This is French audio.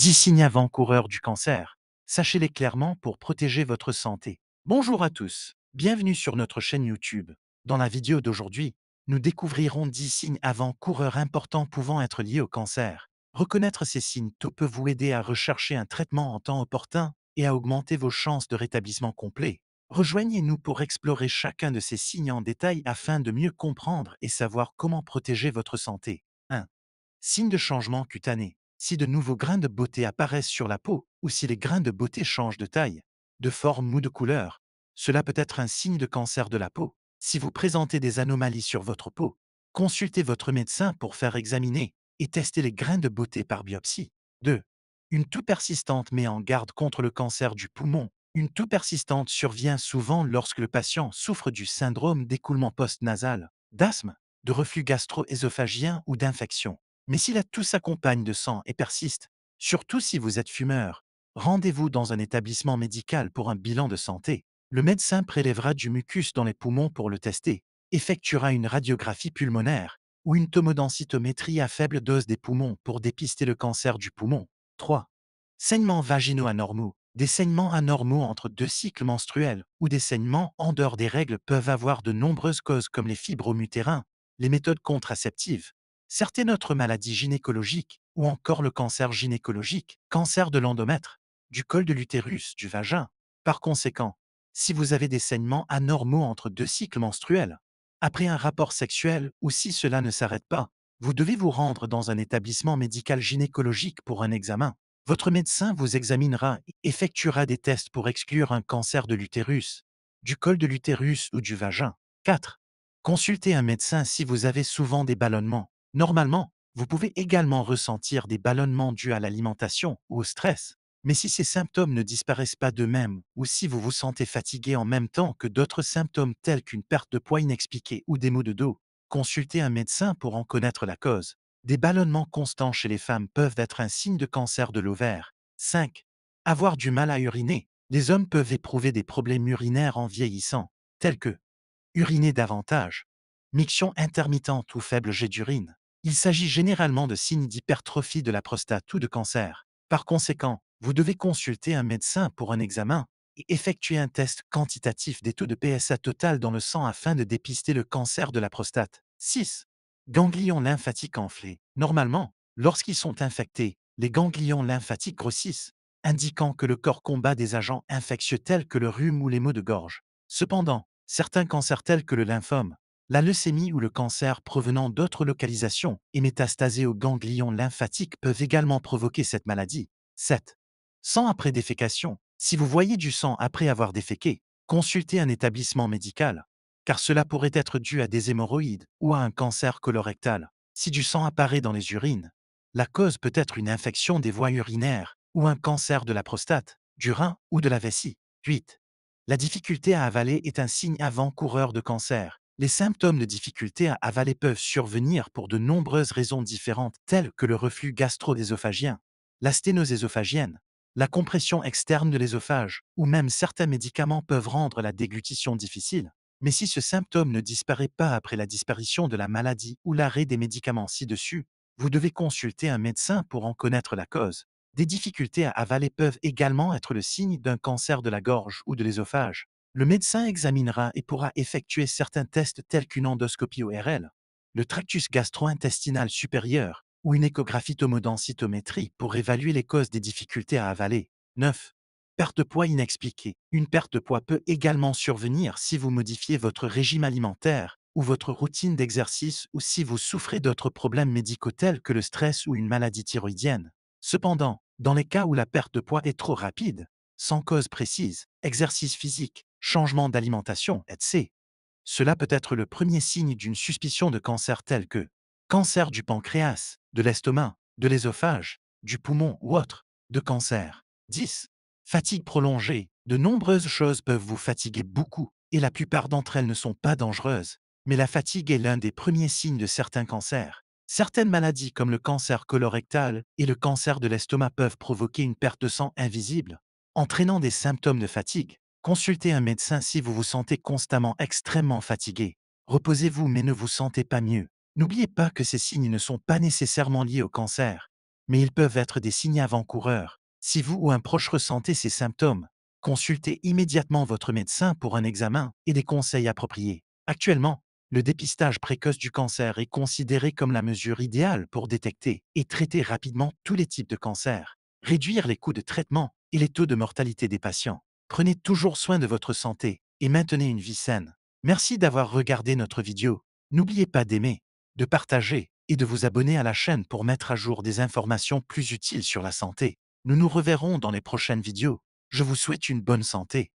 10 signes avant-coureurs du cancer. Sachez-les clairement pour protéger votre santé. Bonjour à tous, bienvenue sur notre chaîne YouTube. Dans la vidéo d'aujourd'hui, nous découvrirons 10 signes avant-coureurs importants pouvant être liés au cancer. Reconnaître ces signes tout peut vous aider à rechercher un traitement en temps opportun et à augmenter vos chances de rétablissement complet. Rejoignez-nous pour explorer chacun de ces signes en détail afin de mieux comprendre et savoir comment protéger votre santé. 1. Signe de changement cutané si de nouveaux grains de beauté apparaissent sur la peau ou si les grains de beauté changent de taille, de forme ou de couleur. Cela peut être un signe de cancer de la peau. Si vous présentez des anomalies sur votre peau, consultez votre médecin pour faire examiner et tester les grains de beauté par biopsie. 2. Une toux persistante met en garde contre le cancer du poumon. Une toux persistante survient souvent lorsque le patient souffre du syndrome d'écoulement post-nasal, d'asthme, de reflux gastro-œsophagien ou d'infection. Mais si la toux s'accompagne de sang et persiste, surtout si vous êtes fumeur, rendez-vous dans un établissement médical pour un bilan de santé. Le médecin prélèvera du mucus dans les poumons pour le tester, effectuera une radiographie pulmonaire ou une tomodensitométrie à faible dose des poumons pour dépister le cancer du poumon. 3. Saignements vaginaux anormaux. Des saignements anormaux entre deux cycles menstruels ou des saignements en dehors des règles peuvent avoir de nombreuses causes comme les fibromutérins, les méthodes contraceptives, certaines autres maladies gynécologiques ou encore le cancer gynécologique, cancer de l'endomètre, du col de mmh. l'utérus, du vagin. Par conséquent, si vous avez des saignements anormaux entre deux cycles menstruels, après un rapport sexuel ou si cela ne s'arrête pas, vous devez vous rendre dans un établissement médical gynécologique pour un examen. Votre médecin vous examinera et effectuera des tests pour exclure un cancer de l'utérus, du col de l'utérus ou du vagin. 4. Consultez un médecin si vous avez souvent des ballonnements, Normalement, vous pouvez également ressentir des ballonnements dus à l'alimentation ou au stress, mais si ces symptômes ne disparaissent pas d'eux-mêmes ou si vous vous sentez fatigué en même temps que d'autres symptômes tels qu'une perte de poids inexpliquée ou des maux de dos, consultez un médecin pour en connaître la cause. Des ballonnements constants chez les femmes peuvent être un signe de cancer de l'ovaire. 5. Avoir du mal à uriner. Les hommes peuvent éprouver des problèmes urinaires en vieillissant, tels que uriner davantage, miction intermittente ou faible jet d'urine, il s'agit généralement de signes d'hypertrophie de la prostate ou de cancer. Par conséquent, vous devez consulter un médecin pour un examen et effectuer un test quantitatif des taux de PSA total dans le sang afin de dépister le cancer de la prostate. 6. Ganglions lymphatiques enflés. Normalement, lorsqu'ils sont infectés, les ganglions lymphatiques grossissent, indiquant que le corps combat des agents infectieux tels que le rhume ou les maux de gorge. Cependant, certains cancers tels que le lymphome, la leucémie ou le cancer provenant d'autres localisations et métastasés aux ganglions lymphatiques peuvent également provoquer cette maladie. 7. Sang après défécation. Si vous voyez du sang après avoir déféqué, consultez un établissement médical, car cela pourrait être dû à des hémorroïdes ou à un cancer colorectal. Si du sang apparaît dans les urines, la cause peut être une infection des voies urinaires ou un cancer de la prostate, du rein ou de la vessie. 8. La difficulté à avaler est un signe avant-coureur de cancer les symptômes de difficulté à avaler peuvent survenir pour de nombreuses raisons différentes telles que le reflux gastro ésophagien la sténose ésophagienne, la compression externe de l'ésophage ou même certains médicaments peuvent rendre la déglutition difficile. Mais si ce symptôme ne disparaît pas après la disparition de la maladie ou l'arrêt des médicaments ci-dessus, vous devez consulter un médecin pour en connaître la cause. Des difficultés à avaler peuvent également être le signe d'un cancer de la gorge ou de l'ésophage. Le médecin examinera et pourra effectuer certains tests tels qu'une endoscopie ORL, le tractus gastro-intestinal supérieur ou une échographie tomodensitométrie pour évaluer les causes des difficultés à avaler. 9. Perte de poids inexpliquée. Une perte de poids peut également survenir si vous modifiez votre régime alimentaire ou votre routine d'exercice ou si vous souffrez d'autres problèmes médicaux tels que le stress ou une maladie thyroïdienne. Cependant, dans les cas où la perte de poids est trop rapide, sans cause précise, exercice physique, changement d'alimentation, etc. Cela peut être le premier signe d'une suspicion de cancer tel que cancer du pancréas, de l'estomac, de l'ésophage, du poumon ou autre, de cancer. 10. Fatigue prolongée. De nombreuses choses peuvent vous fatiguer beaucoup, et la plupart d'entre elles ne sont pas dangereuses, mais la fatigue est l'un des premiers signes de certains cancers. Certaines maladies comme le cancer colorectal et le cancer de l'estomac peuvent provoquer une perte de sang invisible, entraînant des symptômes de fatigue, Consultez un médecin si vous vous sentez constamment extrêmement fatigué. Reposez-vous mais ne vous sentez pas mieux. N'oubliez pas que ces signes ne sont pas nécessairement liés au cancer, mais ils peuvent être des signes avant-coureurs. Si vous ou un proche ressentez ces symptômes, consultez immédiatement votre médecin pour un examen et des conseils appropriés. Actuellement, le dépistage précoce du cancer est considéré comme la mesure idéale pour détecter et traiter rapidement tous les types de cancers, réduire les coûts de traitement et les taux de mortalité des patients. Prenez toujours soin de votre santé et maintenez une vie saine. Merci d'avoir regardé notre vidéo. N'oubliez pas d'aimer, de partager et de vous abonner à la chaîne pour mettre à jour des informations plus utiles sur la santé. Nous nous reverrons dans les prochaines vidéos. Je vous souhaite une bonne santé.